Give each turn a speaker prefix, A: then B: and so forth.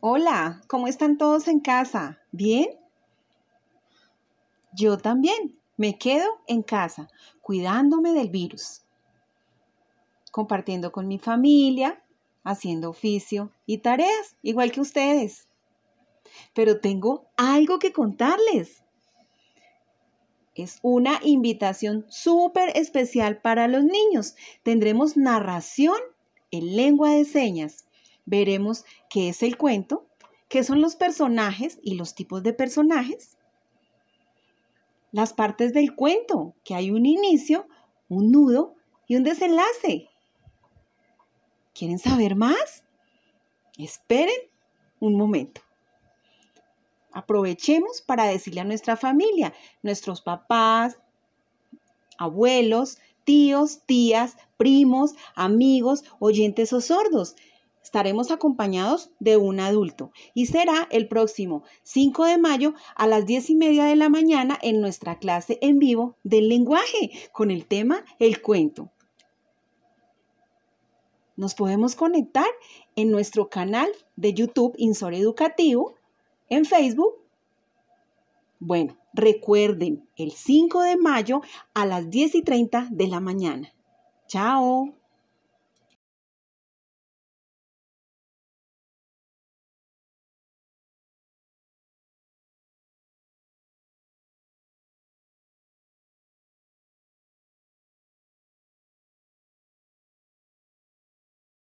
A: Hola, ¿cómo están todos en casa? ¿Bien?
B: Yo también me quedo en casa, cuidándome del virus, compartiendo con mi familia, haciendo oficio y tareas, igual que ustedes. Pero tengo algo que contarles. Es una invitación súper especial para los niños. Tendremos narración en lengua de señas veremos qué es el cuento, qué son los personajes y los tipos de personajes, las partes del cuento, que hay un inicio, un nudo y un desenlace. ¿Quieren saber más? Esperen un momento. Aprovechemos para decirle a nuestra familia, nuestros papás, abuelos, tíos, tías, primos, amigos, oyentes o sordos, estaremos acompañados de un adulto y será el próximo 5 de mayo a las 10 y media de la mañana en nuestra clase en vivo del lenguaje con el tema el cuento. Nos podemos conectar en nuestro canal de YouTube Insor Educativo, en Facebook. Bueno, recuerden el 5 de mayo a las 10 y
A: 30 de la mañana. Chao.